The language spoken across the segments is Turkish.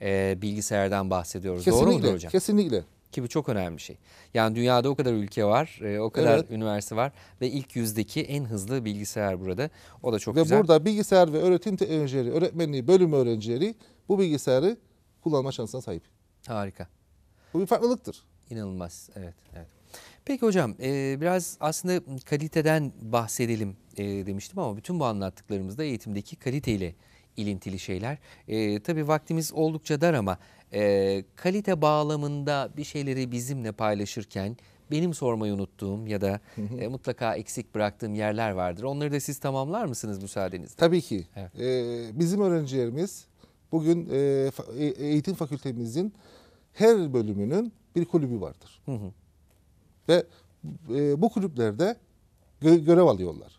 e, bilgisayardan bahsediyoruz. Kesinlikle, Doğru mu hocam? Kesinlikle. Ki bu çok önemli bir şey. Yani dünyada o kadar ülke var, e, o kadar evet. üniversite var ve ilk yüzdeki en hızlı bilgisayar burada. O da çok ve güzel. Ve burada bilgisayar ve öğretim teknolojileri, öğretmenliği, bölüm öğrencileri bu bilgisayarı kullanma şansına sahip. Harika. Bu bir farklılıktır. İnanılmaz. Evet, evet. Peki hocam e, biraz aslında kaliteden bahsedelim e, demiştim ama bütün bu anlattıklarımızda eğitimdeki kaliteyle ile ilintili şeyler. E, tabii vaktimiz oldukça dar ama e, kalite bağlamında bir şeyleri bizimle paylaşırken benim sormayı unuttuğum ya da e, mutlaka eksik bıraktığım yerler vardır. Onları da siz tamamlar mısınız müsaadenizle? Tabii ki. Evet. E, bizim öğrencilerimiz bugün e, e, eğitim fakültemizin her bölümünün bir kulübü vardır. Hı hı. Ve e, bu kulüplerde gö görev alıyorlar.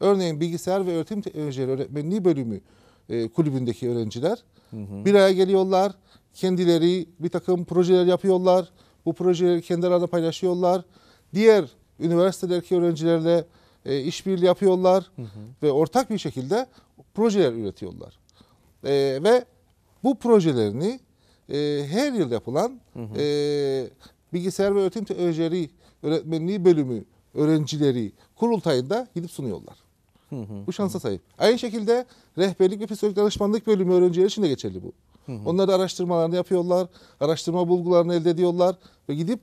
Örneğin bilgisayar ve öğretim teknolojileri öğretmenliği bölümü e, kulübündeki öğrenciler. Hı hı. Bir araya geliyorlar. Kendileri bir takım projeler yapıyorlar. Bu projeleri kendi aralarında paylaşıyorlar. Diğer üniversitedeki öğrencilerle e, işbirliği yapıyorlar hı hı. ve ortak bir şekilde projeler üretiyorlar. E, ve bu projelerini e, her yıl yapılan hı hı. E, bilgisayar ve öğretim teknolojileri öğretmenliği bölümü öğrencileri kurultayında gidip sunuyorlar. Bu şansa sahip. Aynı şekilde rehberlik ve psikolojik danışmanlık bölümü öğrencileri için de geçerli bu. Onlar da araştırmalarını yapıyorlar, araştırma bulgularını elde ediyorlar ve gidip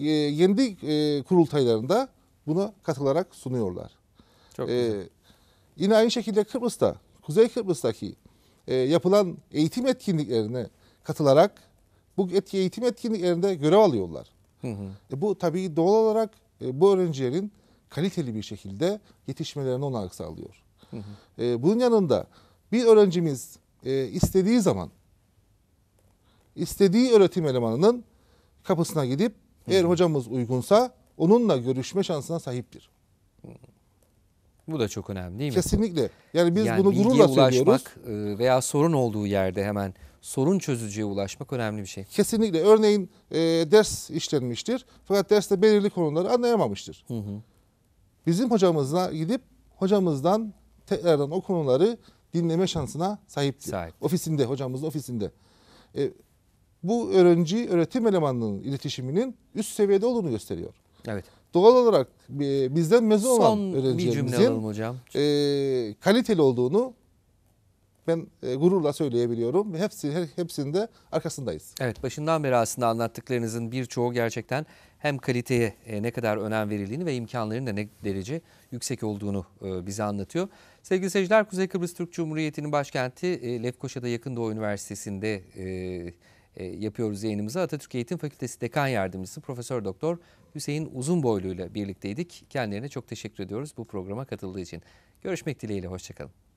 e, kendi e, kurultaylarında bunu katılarak sunuyorlar. Çok e, güzel. Yine aynı şekilde Kıbrıs'ta, Kuzey Kıbrıs'taki e, yapılan eğitim etkinliklerine katılarak bu etki eğitim etkinliklerinde görev alıyorlar. Hı hı. E, bu tabii doğal olarak e, bu öğrencilerin kaliteli bir şekilde yetişmelerine olanak sağlıyor. Hı hı. E, ee, bunun yanında bir öğrencimiz e, istediği zaman istediği öğretim elemanının kapısına gidip hı hı. eğer hocamız uygunsa onunla görüşme şansına sahiptir. Bu da çok önemli değil mi? Kesinlikle. Yani biz yani bunu gururla ulaşmak söylüyoruz. E, veya sorun olduğu yerde hemen sorun çözücüye ulaşmak önemli bir şey. Kesinlikle. Örneğin e, ders işlenmiştir fakat derste belirli konuları anlayamamıştır. Hı hı bizim hocamızla gidip hocamızdan tekrardan o konuları dinleme şansına sahipti. Sahip. Ofisinde, hocamızın ofisinde. E, bu öğrenci öğretim elemanının iletişiminin üst seviyede olduğunu gösteriyor. Evet. Doğal olarak e, bizden mezun olan öğrencilerimizin hocam. E, kaliteli olduğunu ben e, gururla söyleyebiliyorum. Hepsi hepsinde arkasındayız. Evet başından beri aslında anlattıklarınızın birçoğu gerçekten hem kaliteye e, ne kadar önem verildiğini ve imkanların da ne derece yüksek olduğunu e, bize anlatıyor. Sevgili seyirciler Kuzey Kıbrıs Türk Cumhuriyeti'nin başkenti Lefkoşa'da Yakın Doğu Üniversitesi'nde yapıyoruz yayınımızı. Atatürk Eğitim Fakültesi Dekan Yardımcısı Profesör Doktor Hüseyin Uzunboylu ile birlikteydik. Kendilerine çok teşekkür ediyoruz bu programa katıldığı için. Görüşmek dileğiyle, hoşçakalın.